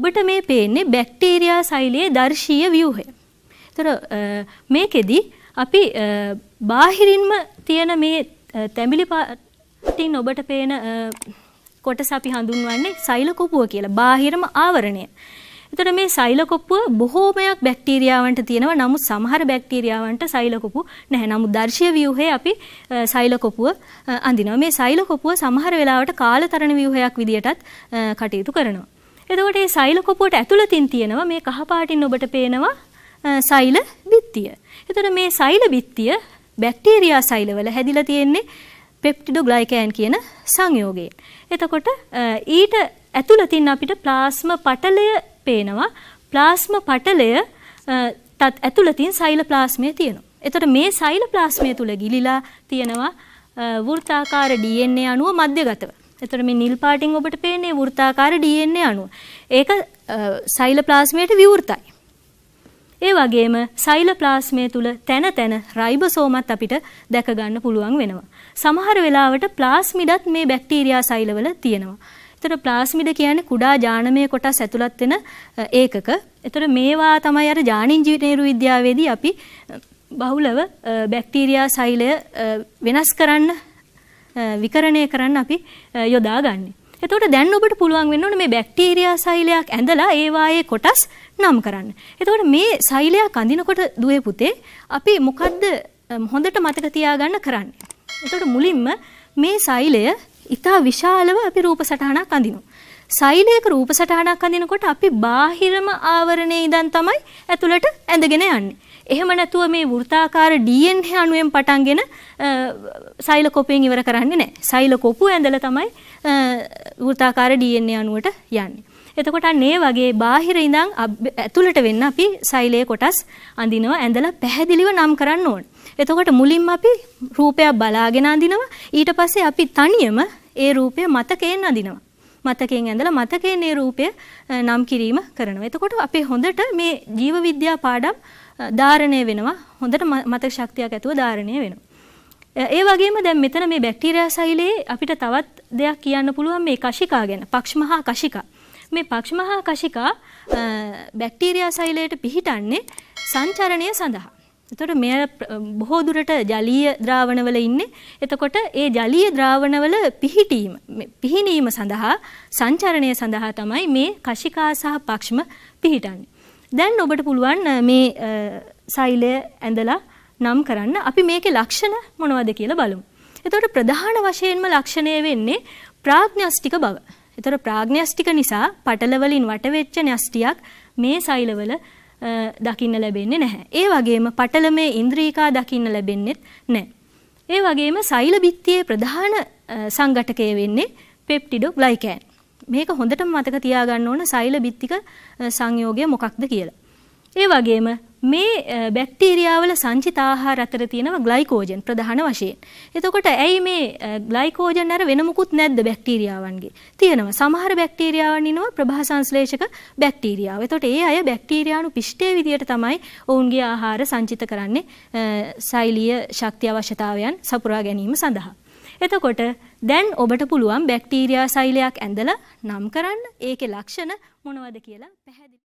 ඔබට මේ පේන්නේ බැක්ටීරියා සෛලයේ දර්ශීය ව්‍යුහය. ඒතර මේකෙදි අපි බාහිරින්ම තියෙන මේ තැඹිලි පාටින් ඔබට පේන කොටස අපි හඳුන්වන්නේ සෛල කොපුව කියලා. බාහිරම ආවරණය. එතකොට මේ සෛල කොපුව බොහෝමයක් බැක්ටීරියාවන්ට තියෙනවා. නමුත් සමහර බැක්ටීරියාවන්ට සෛල කොපුව නැහැ. නමුත් දර්ශීය ව්‍යුහයේ අපි සෛල කොපුව අඳිනවා. මේ සෛල කොපුව සමහර වෙලාවට කාලතරණ ව්‍යුහයක් විදියටත් කටයුතු කරනවා. එතකොට මේ සෛල කපුවට ඇතුළතින් තියෙනවා මේ කහ පාටින් ඔබට පේනවා සෛල බිත්තිය. එතකොට මේ සෛල බිත්තිය බැක්ටීරියා සෛලවල හැදිලා තියෙන්නේ පෙප්ටිඩෝග්ලයිකෑන් කියන සංයෝගයෙන්. එතකොට ඊට ඇතුළතින් අපිට ප්ලාස්ම පටලය පේනවා. ප්ලාස්ම පටලය තත් ඇතුළතින් සෛල ප්ලාස්මය තියෙනවා. එතකොට මේ සෛල ප්ලාස්මය තුල ගිලිලා තියෙනවා වෘත්තාකාර DNA අණුව මධ්‍යගතව. එතකොට මේ නිල් පාටින් ඔබට පේන්නේ වෘත්තාකාර DNA අණුව. ඒක සයිලෝප්ලාස්මයට විවෘතයි. ඒ වගේම සයිලෝප්ලාස්මය තුල තැන තැන රයිබෝසෝමත් අපිට දැක ගන්න පුළුවන් වෙනවා. සමහර වෙලාවට ප්ලාස්මිඩත් මේ බැක්ටීරියා සෛලවල තියෙනවා. එතකොට ප්ලාස්මිඩ කියන්නේ කුඩා ජානමය කොටස් ඇතුළත් වෙන ඒකක. එතකොට මේවා තමයි අර ජානින්ජිනේරු විද්‍යාවේදී අපි බහුලව බැක්ටීරියා සෛලය වෙනස් කරන්න විකරණය කරන්න අපි යොදා ගන්න. එතකොට දැන් ඔබට පුළුවන් වෙන්න ඕනේ මේ බැක්ටීරියා සෛලයක් ඇඳලා ඒ වායේ කොටස් නම් කරන්න. එතකොට මේ සෛලයක් අඳිනකොට දුවේ පුතේ අපි මොකද්ද හොඳට මතක තියාගන්න කරන්නේ. එතකොට මුලින්ම මේ සෛලය ඉතා විශාලව අපි රූප සටහනක් අඳිනවා. සෛලයක රූප සටහනක් අඳිනකොට අපි බාහිරම ආවරණයේ ඉඳන් තමයි ඇතුළට ඇඳගෙන යන්නේ. එහෙම නැතුව මේ වෘත්තාකාර DNA අණුවෙන් පටන්ගෙන සෛලකොපයෙන් ඉවර කරන්නේ නැහැ. සෛලකොපු ඇඳලා තමයි වෘත්තාකාර DNA අණුවට යන්නේ. එතකොට අන්නේ වගේ බාහිර ඉඳන් ඇතුළට වෙන්න අපි සෛලයේ කොටස් අඳිනවා ඇඳලා පැහැදිලිව නම් කරන්න ඕන. එතකොට මුලින්ම අපි රූපයක් බලාගෙන අඳිනවා. ඊට පස්සේ අපි තනියම ඒ රූපය මතකයෙන් අඳිනවා. මතකයෙන් ඇඳලා මතකයෙන් ඒ රූපය නම් කිරීම කරනවා. එතකොට අපේ හොඳට මේ ජීව විද්‍යා පාඩම් ධාරණය වෙනවා හොඳට මතක ශක්තියක් ඇතුව ධාරණය වෙනවා. ඒ වගේම දැන් මෙතන මේ බැක්ටීරියා සෛලයේ අපිට තවත් දෙයක් කියන්න පුළුවන් මේ කශිකා ගැන පක්ෂමහා කශිකා. මේ පක්ෂමහා කශිකා බැක්ටීරියා සෛලයට පිහිටන්නේ සංචරණය සඳහා. එතකොට මෙය බොහෝ දුරට ජලීය ද්‍රාවණවල ඉන්නේ. එතකොට ඒ ජලීය ද්‍රාවණවල පිහිටීම පිහිනීම සඳහා සංචරණය සඳහා තමයි මේ කශිකා සහ පක්ෂම පිහිටන්නේ. දැන් ඔබට පුළුවන් මේ සෛලය ඇඳලා නම් කරන්න අපි මේකේ ලක්ෂණ මොනවද කියලා බලමු. එතකොට ප්‍රධාන වශයෙන්ම ලක්ෂණය වෙන්නේ ප්‍රාඥාස්තික බව. එතකොට ප්‍රාඥාස්තික නිසා පටලවලින් වටවෙච්ච න්‍යෂ්ටියක් මේ සෛලවල දකින්න ලැබෙන්නේ නැහැ. ඒ වගේම පටලමේ ඉන්ද්‍රීකා දකින්න ලැබෙන්නේත් නැහැ. ඒ වගේම සෛල බිත්තියේ ප්‍රධාන සංඝටකය වෙන්නේ පෙප්ටිඩෝ ග්ලයිකෑන්. මේක හොඳටම මතක තියාගන්න ඕන සෛල බිත්තික සංයෝගය මොකක්ද කියලා. ඒ වගේම මේ බැක්ටීරියාවල සංචිත ආහාර අතර තියෙනවා ග්ලයිකෝජන් ප්‍රධාන වශයෙන්. එතකොට ඇයි මේ ග්ලයිකෝජන් අර වෙන මුකුත් නැද්ද බැක්ටීරියාවන්ගේ? තියෙනවා. සමහර බැක්ටීරියාවන් ඉනවා ප්‍රභා සංශ්ලේෂක බැක්ටීරියාව. එතකොට ඒ අය බැක්ටීරියාණු පිෂ්ඨයේ විදියට තමයි ඔවුන්ගේ ආහාර සංචිත කරන්නේ සෛලීය ශක්තිය අවශ්‍යතාවයන් සපුරා ගැනීම සඳහා. එතකොට දැන් ඔබට පුළුවන් බැක්ටීරියා සෛලයක් ඇඳලා නම් කරන්න ඒකේ ලක්ෂණ මොනවද කියලා පැහැදිලි